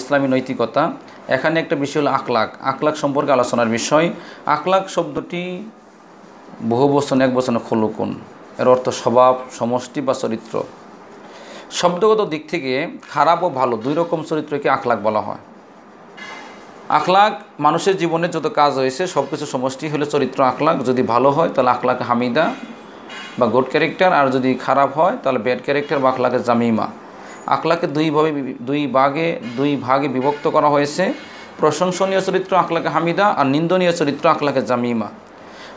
ইসলামী নৈতিকতা এখানে একটা বিষয় হলো আকলাক আকলাক সম্পর্কে আলোচনার বিষয় আকলাক শব্দটি বহু বচন এক বচনে খোলকুন এর অর্থ স্বভাব সমষ্টি বা চরিত্র শব্দগত দিক থেকে খারাপ ও ভালো দুই রকম চরিত্রকে আখলাক বলা হয় আখলাক মানুষের জীবনে যত কাজ হয়েছে সব কিছু সমষ্টি হলে চরিত্র আখলাক যদি ভালো হয় তাহলে আখলাক হামিদা বা গুড ক্যারেক্টার আর যদি খারাপ হয় তাহলে ব্যাড ক্যারেক্টার বা আখলাকের জামিমা আকলাকে দুইভাবে দুই ভাগে দুই ভাগে বিভক্ত করা হয়েছে প্রশংসনীয় চরিত্র আকলাকে হামিদা আর নিন্দনীয় চরিত্র আকলাকে জামিমা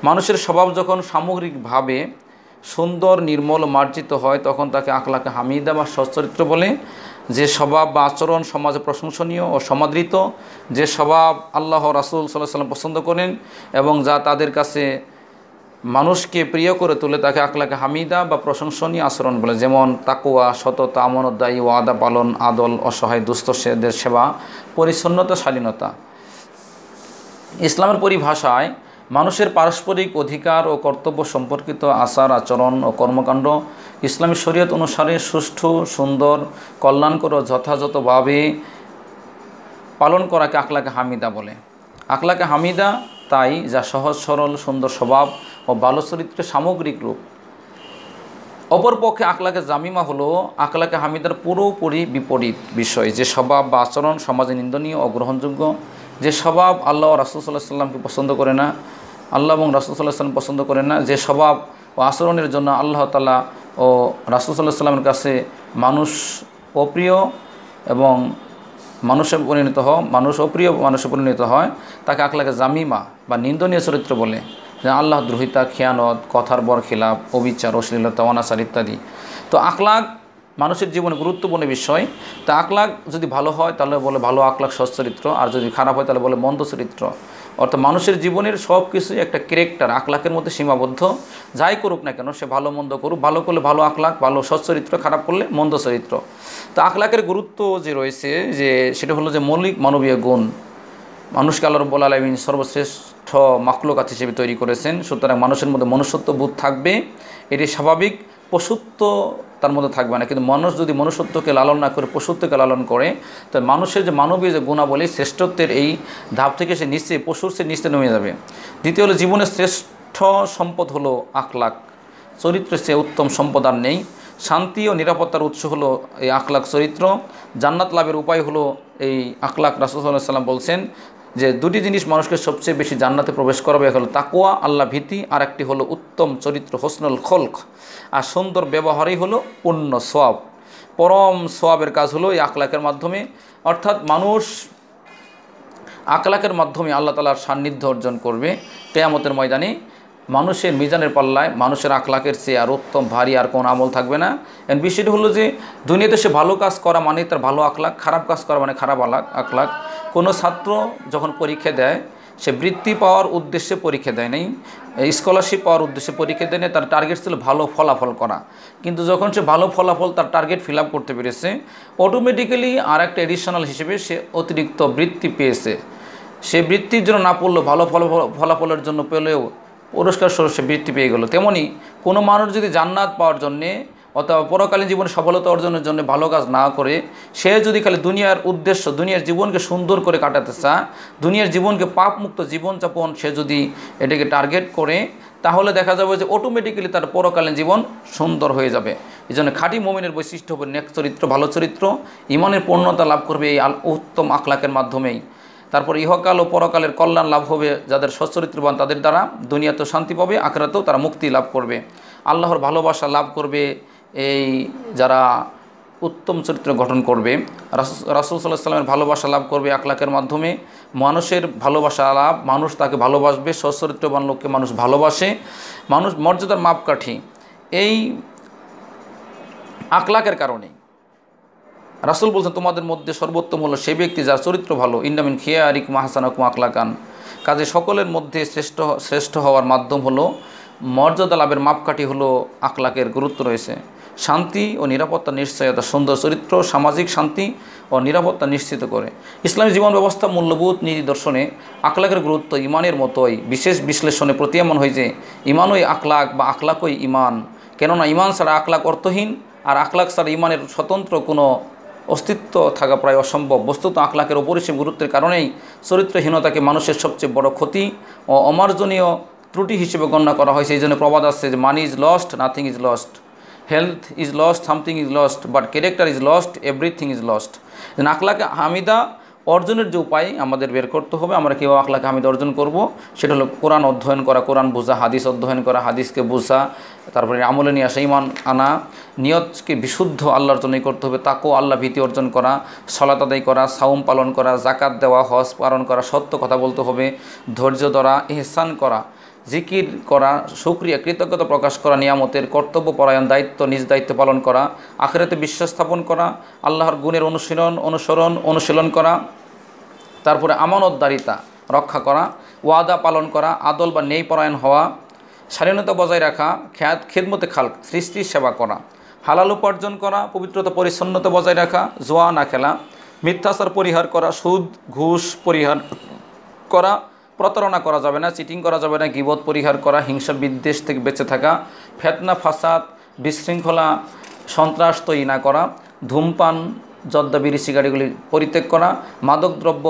মানুষের স্বভাব যখন সামগ্রিকভাবে সুন্দর নির্মল মার্জিত হয় তখন তাকে আকলাকে হামিদা বা সচ্চরিত্র বলে যে স্বভাব বা আচরণ সমাজে প্রশংসনীয় ও সমাদৃত যে স্বভাব আল্লাহ রাসুল সাল্লাহ সাল্লাম পছন্দ করেন এবং যা তাদের কাছে মানুষকে প্রিয় করে তুলে তাকে আকলাকে হামিদা বা প্রশংসনীয় আচরণ বলে যেমন তাকুয়া সততা আমনদায়ী ওয়াদা পালন আদল অসহায় দুস্থদের সেবা পরিচ্ছন্নতা শালীনতা ইসলামের পরিভাষায় মানুষের পারস্পরিক অধিকার ও কর্তব্য সম্পর্কিত আচার আচরণ ও কর্মকাণ্ড ইসলামী শরীয়ত অনুসারে সুষ্ঠু সুন্দর কল্যাণকর যথাযথভাবে পালন করাকে আকলাকে হামিদা বলে আকলাকে হামিদা তাই যা সহজ সরল সুন্দর স্বভাব ও ভালো চরিত্রের সামগ্রিক রূপ অপরপক্ষে আখলাকে জামিমা হলো আখলাকে হামিদার পুরোপুরি বিপরীত বিষয় যে স্বভাব বা আচরণ সমাজে নিন্দনীয় ও গ্রহণযোগ্য যে স্বভাব আল্লাহ রাসুল সাল্লাহ সাল্লামকে পছন্দ করে না আল্লাহ এবং রাসুল সাল্লাহ সাল্লাম পছন্দ করে না যে স্বভাব ও আচরণের জন্য আল্লাহ তালা ও রাসুল সাল্লাহ সাল্লামের কাছে মানুষ অপ্রিয় এবং মানুষে পরিণত হয় মানুষ অপ্রিয় মানুষে পরিণত হয় তাকে আখলাকে জামিমা বা নিন্দনীয় চরিত্র বলে আল্লাহ দ্রোহিতা খেয়ানত কথার বর খেলাপ অবিচার অশ্লীলতা অনাচার ইত্যাদি তো আখলাক মানুষের জীবনে গুরুত্বপূর্ণ বিষয় তা আকলাক যদি ভালো হয় তাহলে বলে ভালো আকলাক সচ্চরিত্র আর যদি খারাপ হয় তাহলে বলে মন্দ চরিত্র অর্থাৎ মানুষের জীবনের সব কিছুই একটা ক্যারেক্টার আকলাকের মধ্যে সীমাবদ্ধ যাই করুক না কেন সে ভালো মন্দ করুক ভালো করলে ভালো আকলাক ভালো সচ্চরিত্র খারাপ করলে মন্দ চরিত্র তা আকলাকের গুরুত্ব যে রয়েছে যে সেটা হলো যে মৌলিক মানবীয় গুণ মানুষকে আল্লাহ রব্বুল আলমিন সর্বশ্রেষ্ঠ মকলকাত হিসেবে তৈরি করেছেন সুতরাং মানুষের মধ্যে মনুষ্যত্ব বোধ থাকবে এটি স্বাভাবিক পশুত্ব তার মধ্যে থাকবে না কিন্তু মানুষ যদি মনুষ্যত্বকে লালন না করে পশুত্বকে লালন করে তো মানুষের যে মানবীয় যে গুণাবলী শ্রেষ্ঠত্বের এই ধাপ থেকে সে নিচে পশুর সে নিচে নেমে যাবে দ্বিতীয় হলো জীবনের শ্রেষ্ঠ সম্পদ হলো আখলাখ চরিত্রে সে উত্তম সম্পদ আর নেই শান্তি ও নিরাপত্তার উৎস হলো এই আখলাখ চরিত্র জান্নাত লাভের উপায় হলো এই আখলাখ সাল্লাম বলছেন যে দুটি জিনিস মানুষকে সবচেয়ে বেশি জান্নাতে প্রবেশ করবে এক হলো তাকুয়া আল্লাহ ভীতি আর একটি হলো উত্তম চরিত্র হোসনুল খলক আর সুন্দর ব্যবহারই হলো পূর্ণ সোয়াব পরম সোয়াবের কাজ হলো এই আকলাকের মাধ্যমে অর্থাৎ মানুষ আকলাকের মাধ্যমে আল্লাহ তালার সান্নিধ্য অর্জন করবে কেয়ামতের ময়দানে মানুষের মিজানের পাল্লায় মানুষের আকলাকের চেয়ে আর উত্তম ভারী আর কোন আমল থাকবে না এন বিষয়টি হলো যে দুনিয়াতে সে ভালো কাজ করা মানে তার ভালো আকলাক খারাপ কাজ করা মানে খারাপ আলাক আকলাক কোনো ছাত্র যখন পরীক্ষা দেয় সে বৃত্তি পাওয়ার উদ্দেশ্যে পরীক্ষা দেয় নাই স্কলারশিপ পাওয়ার উদ্দেশ্যে পরীক্ষা দেয় নাই তার টার্গেট ছিল ভালো ফলাফল করা কিন্তু যখন সে ভালো ফলাফল তার টার্গেট ফিল করতে পেরেছে অটোমেটিক্যালি আর একটা এডিশনাল হিসেবে সে অতিরিক্ত বৃত্তি পেয়েছে সে বৃত্তির জন্য না পড়লেও ভালো ফলাফলের জন্য পেলেও পুরস্কার স্বরূপ সে বৃত্তি পেয়ে গেল তেমনি কোনো মানুষ যদি জান্নাত পাওয়ার জন্যে অথবা পরকালীন জীবনে সফলতা অর্জনের জন্য ভালো কাজ না করে সে যদি খালি দুনিয়ার উদ্দেশ্য দুনিয়ার জীবনকে সুন্দর করে কাটাতে চায় দুনিয়ার জীবনকে পাপমুক্ত জীবনযাপন সে যদি এটাকে টার্গেট করে তাহলে দেখা যাবে যে অটোমেটিক্যালি তার পরকালীন জীবন সুন্দর হয়ে যাবে এই জন্য খাঁটি মমিনের বৈশিষ্ট্য হবে নেক চরিত্র ভালো চরিত্র ইমানের পূর্ণতা লাভ করবে এই উত্তম আখলাকের মাধ্যমেই তারপর ইহকাল ও পরকালের কল্যাণ লাভ হবে যাদের সচ্চরিত্রবান তাদের দ্বারা দুনিয়াতেও শান্তি পাবে আখড়াতেও তারা মুক্তি লাভ করবে আল্লাহর ভালোবাসা লাভ করবে এই যারা উত্তম চরিত্র গঠন করবে রাসুল সাল্লাহ সাল্লামের ভালোবাসা লাভ করবে আখলাকের মাধ্যমে মানুষের ভালোবাসা লাভ মানুষ তাকে ভালোবাসবে সচরিত্রবান লোককে মানুষ ভালোবাসে মানুষ মর্যাদার মাপকাঠি এই আকলাকের কারণে রাসুল বলছেন তোমাদের মধ্যে সর্বোত্তম হলো সে ব্যক্তি যার চরিত্র ভালো ইন্ডামিন খিয়া আরিক মাহাসানাকুম আকলাকান কাজে সকলের মধ্যে শ্রেষ্ঠ শ্রেষ্ঠ হওয়ার মাধ্যম হলো মর্যাদা লাভের মাপকাঠি হলো আকলাকের গুরুত্ব রয়েছে শান্তি ও নিরাপত্তা নিশ্চয়তা সুন্দর চরিত্র সামাজিক শান্তি ও নিরাপত্তা নিশ্চিত করে ইসলামী জীবন ব্যবস্থা মূল্যবোধ নীতি দর্শনে আকলাকের গুরুত্ব ইমানের মতোই বিশেষ বিশ্লেষণে প্রতীয়মান হয় যে ইমানই আকলাক বা আকলাকই ইমান কেননা ইমান ছাড়া আকলাক অর্থহীন আর আকলাক ছাড়া ইমানের স্বতন্ত্র কোনো অস্তিত্ব থাকা প্রায় অসম্ভব বস্তুত আকলাকের অপরিসীম গুরুত্বের কারণেই চরিত্রহীনতাকে মানুষের সবচেয়ে বড় ক্ষতি ও অমার্জনীয় ত্রুটি হিসেবে গণ্য করা হয় সেই জন্য প্রবাদ আসছে যে money is lost nothing is lost health is lost something is lost but character is lost everything is lost আকলাকে হামিদা অর্জনের যে উপায় আমাদের বের করতে হবে আমরা কেউ আখলাকে হামিদা অর্জন করব সেটা হলো কোরআন অধ্যয়ন করা কোরআন বোঝা হাদিস অধ্যয়ন করা হাদিসকে বোঝা তারপরে আমলে নিয়ে আসা ইমান আনা নিয়তকে বিশুদ্ধ আল্লাহর জন্যই করতে হবে তাকেও আল্লাহ ভীতি অর্জন করা সলাত আদায় করা সাউম পালন করা জাকাত দেওয়া হজ পালন করা সত্য কথা বলতে হবে ধৈর্য ধরা এহসান করা জিকির করা সুক্রিয়া কৃতজ্ঞতা প্রকাশ করা নিয়ামতের কর্তব্যপরায়ণ দায়িত্ব নিজ দায়িত্ব পালন করা আখেরাতে বিশ্বাস স্থাপন করা আল্লাহর গুণের অনুশীলন অনুসরণ অনুশীলন করা তারপরে আমানতদারিতা রক্ষা করা ওয়াদা পালন করা আদল বা পরায়ণ হওয়া স্বাধীনতা বজায় রাখা খ্যাত খেদমতে খাল সৃষ্টির সেবা করা হালাল উপার্জন করা পবিত্রতা পরিচ্ছন্নতা বজায় রাখা জোয়া না খেলা মিথ্যাচার পরিহার করা সুদ ঘুষ পরিহার করা প্রতারণা করা যাবে না চিটিং করা যাবে না গিবোধ পরিহার করা হিংসা বিদ্বেষ থেকে বেঁচে থাকা ফেতনা ফাসাদ বিশৃঙ্খলা সন্ত্রাস তৈরি না করা ধূমপান জর্দা বিড়ি সিগারিগুলি পরিত্যাগ করা মাদকদ্রব্য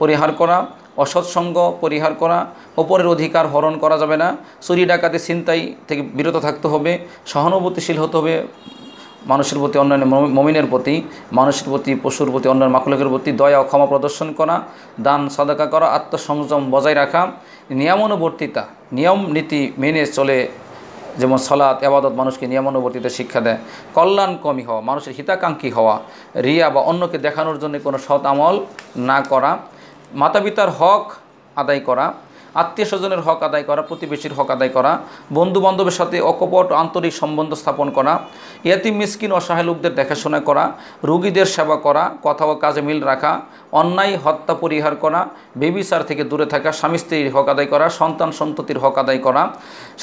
পরিহার করা অসৎসঙ্গ পরিহার করা ওপরের অধিকার হরণ করা যাবে না চুরি ডাকাতে চিন্তাই থেকে বিরত থাকতে হবে সহানুভূতিশীল হতে হবে মানুষের প্রতি অন্যান্য মমিনের প্রতি মানুষের প্রতি পশুর প্রতি অন্যান্য মাকুলকের প্রতি দয়া ও ক্ষমা প্রদর্শন করা দান সদাকা করা আত্মসংযম বজায় রাখা নিয়মানুবর্তিতা নিয়ম নীতি মেনে চলে যেমন সলাত আবাদত মানুষকে নিয়মানুবর্তিতে শিক্ষা দেয় কল্যাণকর্মী হওয়া মানুষের হিতাকাঙ্ক্ষী হওয়া রিয়া বা অন্যকে দেখানোর জন্য কোনো সৎ আমল না করা মাতা পিতার হক আদায় করা আত্মীয় স্বজনের হক আদায় করা প্রতিবেশীর হক আদায় করা বন্ধু বান্ধবের সাথে অকপট আন্তরিক সম্বন্ধ স্থাপন করা ইয়াতিম মিসকিন অসহায় লোকদের দেখাশোনা করা রুগীদের সেবা করা কথা ও কাজে মিল রাখা অন্যায় হত্যা পরিহার করা বেবিচার থেকে দূরে থাকা স্বামী স্ত্রীর হক আদায় করা সন্তান সন্ততির হক আদায় করা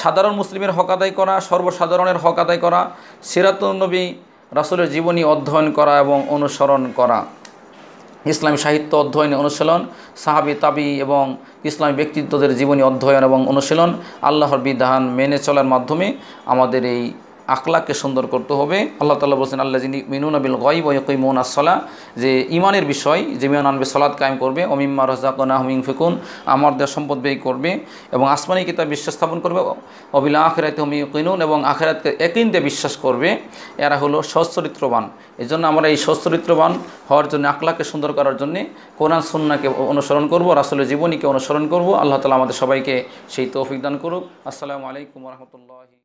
সাধারণ মুসলিমের হক আদায় করা সর্বসাধারণের হক আদায় করা সিরাতুলনবী রাসুলের জীবনী অধ্যয়ন করা এবং অনুসরণ করা ইসলামী সাহিত্য অধ্যয়নে অনুশীলন সাহাবি তাবি এবং ইসলামী ব্যক্তিত্বদের জীবনী অধ্যয়ন এবং অনুশীলন আল্লাহর বিধান মেনে চলার মাধ্যমে আমাদের এই আখলাকে সুন্দর করতে হবে আল্লাহ তাল্লাহ বলছেন আল্লাহ যিনি মিনুন আবিল গয়ব ওয়কই মোন আসলা যে ইমানের বিষয় যে মিয়ান আনবে সলাদ কায়েম করবে অমিম্মা রাজাকনা হুমিং ফেকুন আমার দেয়া সম্পদ ব্যয় করবে এবং আসমানি কিতাব বিশ্বাস স্থাপন করবে অবিলা আখেরাতে হুমি কিনুন এবং আখেরাতকে একইন দিয়ে বিশ্বাস করবে এরা হলো সচ্চরিত্রবান এই জন্য আমরা এই সচ্চরিত্রবান হওয়ার জন্য আখলাকে সুন্দর করার জন্যে কোরআন সুন্নাকে অনুসরণ করব রাসলের জীবনীকে অনুসরণ করব আল্লাহ তালা আমাদের সবাইকে সেই তৌফিক দান করুক আসসালামু আলাইকুম রহমতুল্লাহ